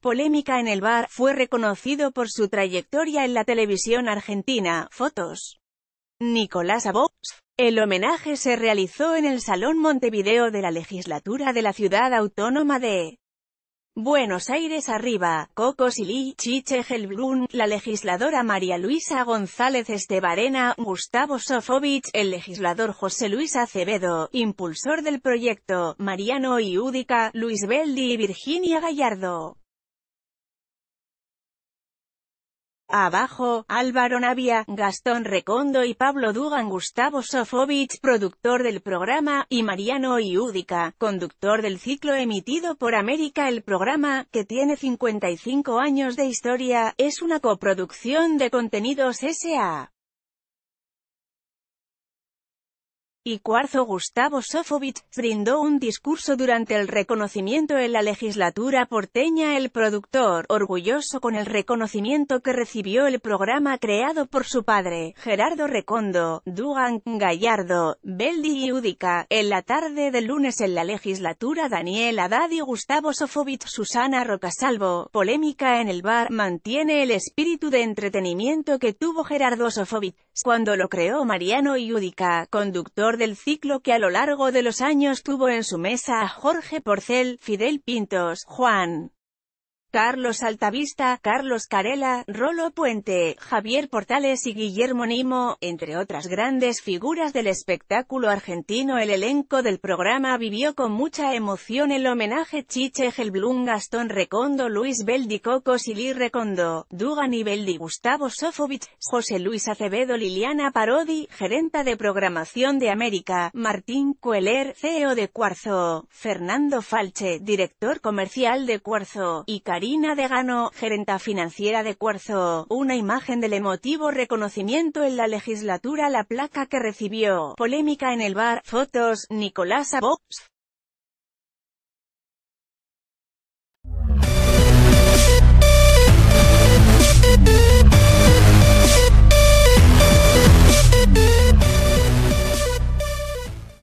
Polémica en el bar, fue reconocido por su trayectoria en la televisión argentina. Fotos. Nicolás Abox. El homenaje se realizó en el Salón Montevideo de la Legislatura de la Ciudad Autónoma de Buenos Aires arriba, Coco Silí, Chiche gelbrun la legisladora María Luisa González Estebarena, Gustavo Sofovich, el legislador José Luis Acevedo, impulsor del proyecto, Mariano Iúdica, Luis Beldi y Virginia Gallardo. Abajo, Álvaro Navia, Gastón Recondo y Pablo Dugan Gustavo Sofovich, productor del programa, y Mariano Iúdica, conductor del ciclo emitido por América El programa, que tiene 55 años de historia, es una coproducción de contenidos S.A. y cuarzo Gustavo Sofovich, brindó un discurso durante el reconocimiento en la legislatura porteña el productor, orgulloso con el reconocimiento que recibió el programa creado por su padre, Gerardo Recondo, Dugan, Gallardo, Beldi y Udica. En la tarde del lunes en la legislatura Daniel Haddad y Gustavo Sofovich Susana Rocasalvo, polémica en el bar, mantiene el espíritu de entretenimiento que tuvo Gerardo Sofovich cuando lo creó Mariano y Udica, conductor del ciclo que a lo largo de los años tuvo en su mesa a Jorge Porcel, Fidel Pintos, Juan Carlos Altavista, Carlos Carela, Rolo Puente, Javier Portales y Guillermo Nimo, entre otras grandes figuras del espectáculo argentino. El elenco del programa vivió con mucha emoción el homenaje Chiche Gelblum, Gastón Recondo, Luis Beldi y Silly Recondo, Dugan y Beldi, Gustavo Sofovich, José Luis Acevedo, Liliana Parodi, gerenta de programación de América, Martín Cueler, CEO de Cuarzo, Fernando Falche, director comercial de Cuarzo, y Carlos. Marina de Gano, gerenta financiera de Cuarzo, una imagen del emotivo reconocimiento en la legislatura la placa que recibió, polémica en el bar, fotos, Nicolás Abox.